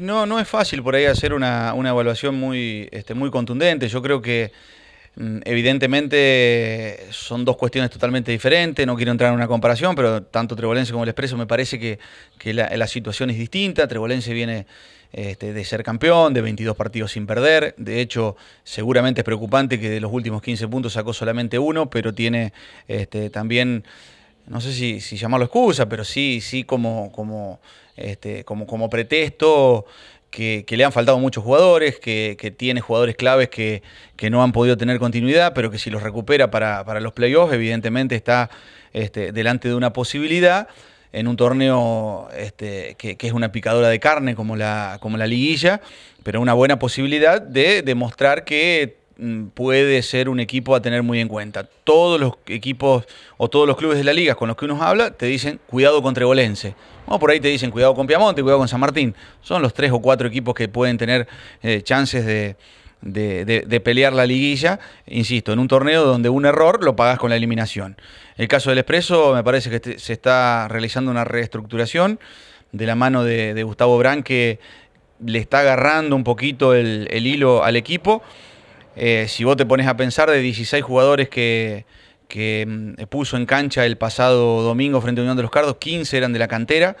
No, no es fácil por ahí hacer una, evaluación muy, este, muy contundente. Yo creo que mm, evidentemente son dos cuestiones totalmente diferentes, no quiero entrar en una comparación, pero tanto Trebolense como el Expreso me parece que, la, situación es distinta. Trebolense viene este, de ser campeón, de 22 partidos sin perder, de hecho seguramente es preocupante que de los últimos 15 puntos sacó solamente uno, pero tiene este, también no sé si, si llamarlo excusa, pero sí, sí como, como, este, como, pretexto que, le han faltado muchos jugadores, que, tiene jugadores claves que, no han podido tener continuidad, pero que si los recupera para, los playoffs, evidentemente está este, delante de una posibilidad en un torneo este, que, es una picadora de carne como la, como la liguilla, pero una buena posibilidad de demostrar que Mm, puede ser un equipo a tener muy en cuenta. Todos los equipos o todos los clubes de la liga con los que uno habla te dicen cuidado con Trebolense. O por ahí te dicen cuidado con Piamonte, cuidado con San Martín. Son los tres o cuatro equipos que pueden tener eh, chances de, pelear la liguilla, insisto, en un torneo donde un error lo pagas con la eliminación. El caso del Expreso me parece que este, se está realizando una reestructuración de la mano de, Gustavo Gustavo que le está agarrando un poquito el hilo al equipo eh, si vos te pones a pensar, de 16 jugadores que, mm, puso en cancha el pasado domingo frente a Unión de los Cardos, 15 eran de la cantera.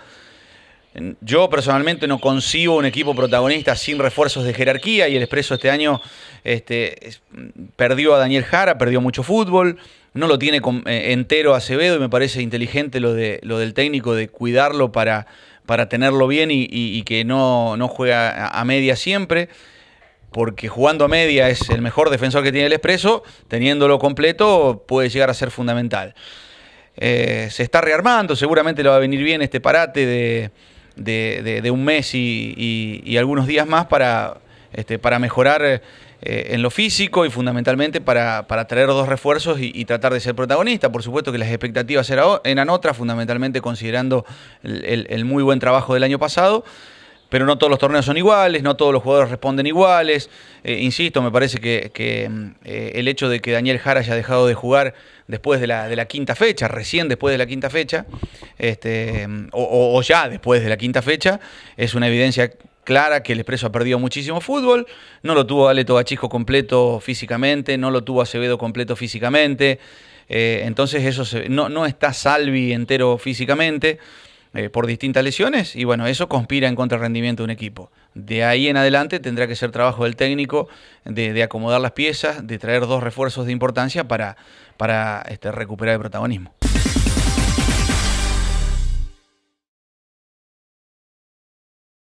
Yo personalmente no concibo un equipo protagonista sin refuerzos de jerarquía y el Expreso este año este, mm, perdió a Daniel Jara, perdió mucho fútbol, no lo tiene eh, entero Acevedo y me parece inteligente lo, de, lo del técnico de cuidarlo para, para tenerlo bien y, que no, no juega a media siempre porque jugando a media es el mejor defensor que tiene el Expreso, teniéndolo completo puede llegar a ser fundamental. Eh, se está rearmando, seguramente le va a venir bien este parate de, un mes y, algunos días más para, este, para mejorar eh, en lo físico y fundamentalmente para, traer dos refuerzos y, tratar de ser protagonista. Por supuesto que las expectativas eran otras, fundamentalmente considerando el muy buen trabajo del año pasado pero no todos los torneos son iguales, no todos los jugadores responden iguales. Eh, insisto, me parece que, mm, eh, el hecho de que Daniel Jara haya dejado de jugar después de la, quinta fecha, recién después de la quinta fecha, este, mm, o, ya después de la quinta fecha, es una evidencia clara que el Expreso ha perdido muchísimo fútbol, no lo tuvo Aleto Gachisco completo físicamente, no lo tuvo Acevedo completo físicamente, eh, entonces eso no está Salvi entero físicamente. Eh, por distintas lesiones y bueno, eso conspira en contra el rendimiento de un equipo. De ahí en adelante tendrá que ser trabajo del técnico de, de acomodar las piezas, de traer dos refuerzos de importancia para, para este, recuperar el protagonismo.